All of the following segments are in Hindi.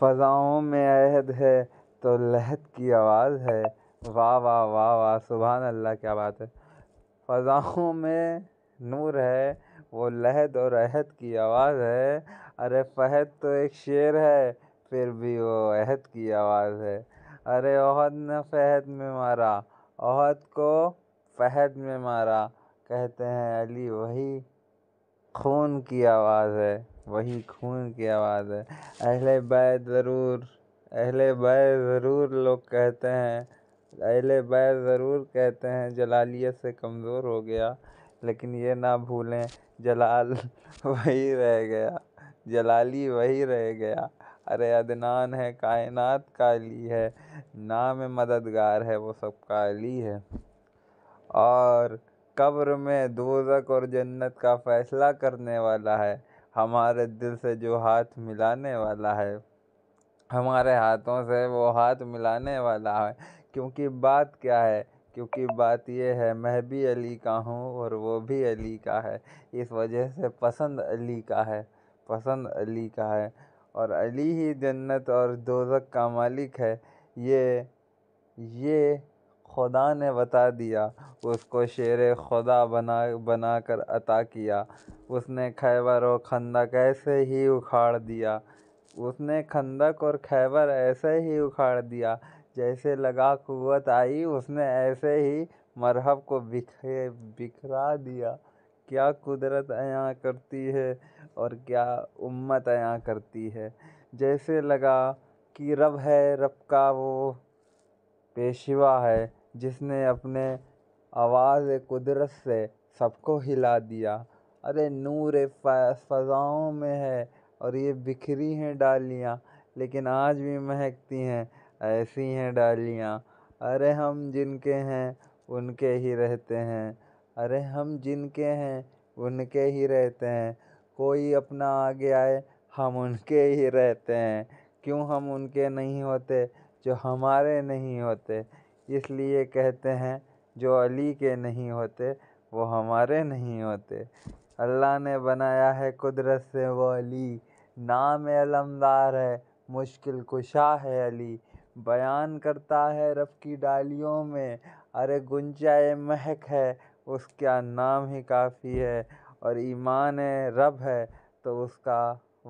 फ़ज़ाओं में अहद है तो लहद की आवाज़ है वाह वाह वाह वाह सुबहान अल्लाह क्या बात है फ़ज़ाओं में नूर है वो लहद और अहद की आवाज़ है अरे फ़हद तो एक शेर है फिर भी वो अहद की आवाज़ है अरे अहद ने फ़हद में मारा अहद को फ़हद में मारा कहते हैं अली वही खून की आवाज़ है वही खून की आवाज़ है अहले बै ज़रूर अहले बै ज़रूर लोग कहते हैं अहले बै ज़रूर कहते हैं जलालियत से कमज़ोर हो गया लेकिन ये ना भूलें जलाल वही रह गया जलाली वही रह गया अरे अदनान है कायनात का अली है नाम मददगार है वो सब का अली है और कब्र में दोजक और जन्नत का फ़ैसला करने वाला है हमारे दिल से जो हाथ मिलाने वाला है हमारे हाथों से वो हाथ मिलाने वाला है क्योंकि बात क्या है क्योंकि बात ये है मैं भी अली का हूँ और वो भी अली का है इस वजह से पसंद अली का है पसंद अली का है और अली ही जन्नत और दोजक का मालिक है ये ये खुदा ने बता दिया उसको शेर खुदा बना बना कर अता किया उसने खैबर और खंदक ऐसे ही उखाड़ दिया उसने खंदक और खैबर ऐसे ही उखाड़ दिया जैसे लगा कुत आई उसने ऐसे ही मरहब को बिखरे बिखरा दिया क्या कुदरत अयाँ करती है और क्या उम्मत अयाँ करती है जैसे लगा कि रब है रब का वो पेशवा है जिसने अपने आवाज़ कुदरत से सबको हिला दिया अरे नूर फ़ज़ाओं में है और ये बिखरी हैं डालियाँ लेकिन आज भी महकती हैं ऐसी हैं डालियाँ अरे हम जिनके हैं उनके ही रहते हैं अरे हम जिनके हैं उनके ही रहते हैं कोई अपना आगे आए हम उनके ही रहते हैं क्यों हम उनके नहीं होते जो हमारे नहीं होते इसलिए कहते हैं जो अली के नहीं होते वो हमारे नहीं होते अल्लाह ने बनाया है कुदरत से वो अली नाम अलमदार है मुश्किल कुशा है अली बयान करता है रफ़ की डालियों में अरे गुंजाए महक है उसका नाम ही काफ़ी है और ईमान रब है तो उसका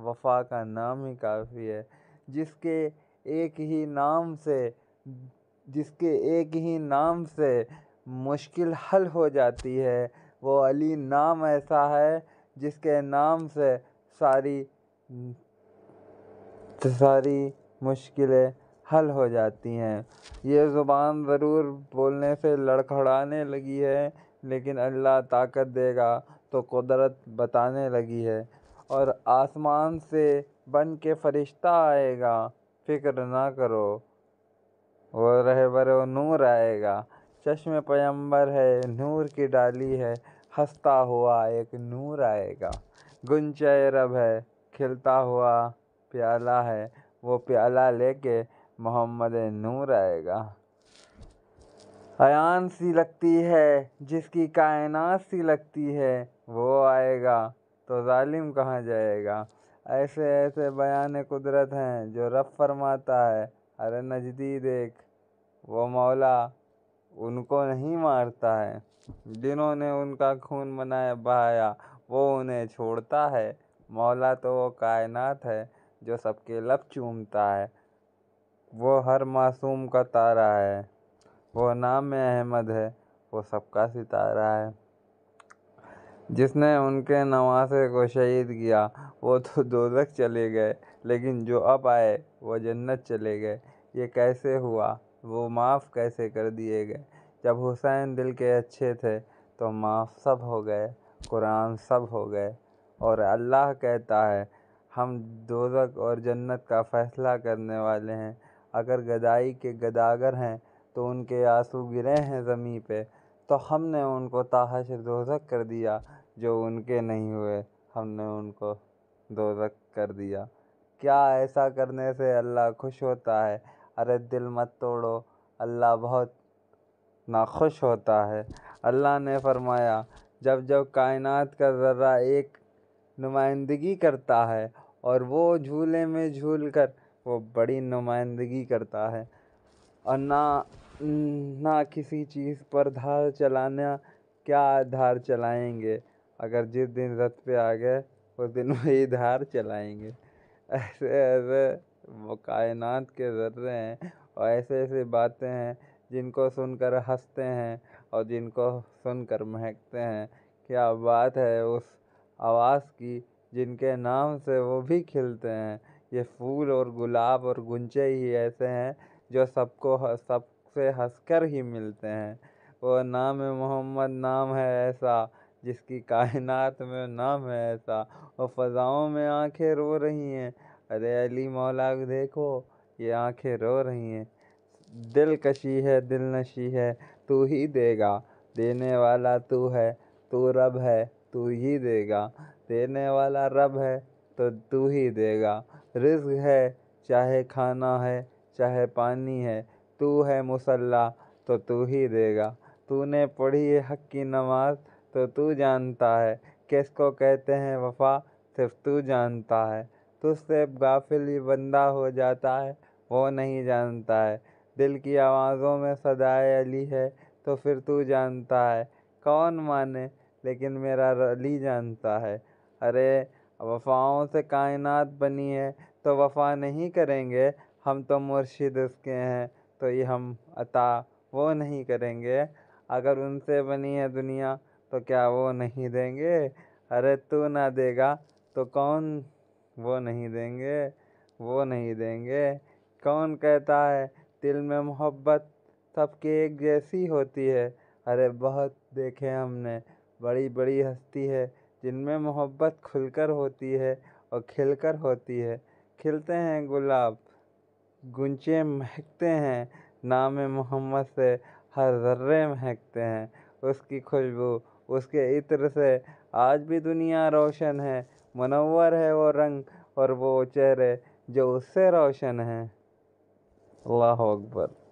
वफा का नाम ही काफ़ी है जिसके एक ही नाम से जिसके एक ही नाम से मुश्किल हल हो जाती है वो अली नाम ऐसा है जिसके नाम से सारी सारी मुश्किलें हल हो जाती हैं ये ज़ुबान ज़रूर बोलने से लड़खड़ाने लगी है लेकिन अल्लाह ताकत देगा तो कुदरत बताने लगी है और आसमान से बन के फ़रिश्ता आएगा फिक्र ना करो वो रहे बर नूर आएगा चश्म पैम्बर है नूर की डाली है हंसता हुआ एक नूर आएगा गुंचे रब है खिलता हुआ प्याला है वो प्याला लेके मोहम्मद नूर आएगा अयान सी लगती है जिसकी कायनात सी लगती है वो आएगा तो ालिम कहाँ जाएगा ऐसे ऐसे बयान कुदरत हैं जो रब फरमाता है अरे नजदी देख वो मौला उनको नहीं मारता है जिन्होंने उनका खून बनाया बहाया वो उन्हें छोड़ता है मौला तो वो कायनात है जो सबके लब चूमता है वो हर मासूम का तारा है वो नाम अहमद है वो सबका सितारा है जिसने उनके नवासे को शहीद किया वो तो दोजख चले गए लेकिन जो अब आए वो जन्नत चले गए ये कैसे हुआ वो माफ़ कैसे कर दिए गए जब हुसैन दिल के अच्छे थे तो माफ़ सब हो गए कुरान सब हो गए और अल्लाह कहता है हम दोजक और जन्नत का फ़ैसला करने वाले हैं अगर गदाई के गदागर हैं तो उनके आंसू गिरे हैं ज़मीन पे तो हमने उनको ताहा से कर दिया जो उनके नहीं हुए हमने उनको दोजक कर दिया क्या ऐसा करने से अल्लाह खुश होता है अरे दिल मत तोड़ो अल्लाह बहुत नाखुश होता है अल्लाह ने फरमाया जब जब कायनात का ज़र्रा एक नुमाइंदगी करता है और वो झूले में झूल कर वो बड़ी नुमाइंदगी करता है और ना ना किसी चीज़ पर धार चलाना क्या धार चलाएंगे अगर जिस दिन रथ पे आ गए उस दिन वही धार चलाएंगे ऐसे ऐसे वो कायनात के ज़र्रे हैं और ऐसे ऐसे बातें हैं जिनको सुनकर हंसते हैं और जिनको सुनकर महकते हैं क्या बात है उस आवाज़ की जिनके नाम से वो भी खिलते हैं ये फूल और गुलाब और गुंचे ही ऐसे हैं जो सबको सब से हंसकर ही मिलते हैं वो नाम मोहम्मद नाम है ऐसा जिसकी कायनात में नाम है ऐसा वो फ़ज़ाओं में आंखें रो रही हैं अरे अली मौला देखो ये आंखें रो रही हैं दिल कशी है दिल नशी है तू ही देगा देने वाला तू है तू रब है तू ही देगा देने वाला रब है तो तू ही देगा रिज्क है चाहे खाना है चाहे पानी है तू है मुसल्ला तो तू ही देगा तूने पढ़ी है हक की नमाज तो तू जानता है किसको कहते हैं वफा सिर्फ तू जानता है तुझसे गाफिल बंदा हो जाता है वो नहीं जानता है दिल की आवाज़ों में सदाए अली है तो फिर तू जानता है कौन माने लेकिन मेरा अली जानता है अरे वफाओं से कायनात बनी है तो वफा नहीं करेंगे हम तो मुर्शिद उसके हैं तो ये हम अता वो नहीं करेंगे अगर उनसे बनी है दुनिया तो क्या वो नहीं देंगे अरे तू ना देगा तो कौन वो नहीं देंगे वो नहीं देंगे कौन कहता है दिल में मोहब्बत सबके एक जैसी होती है अरे बहुत देखे हमने बड़ी बड़ी हस्ती है जिनमें मोहब्बत खुलकर होती है और खिलकर होती है खिलते हैं गुलाब गुंचे महकते हैं नाम मोहम्मद से हर जर्रे महकते हैं उसकी खुशबू उसके इत्र से आज भी दुनिया रोशन है मनवर है वो रंग और वो चेहरे जो उससे रोशन है अल्लाह अकबर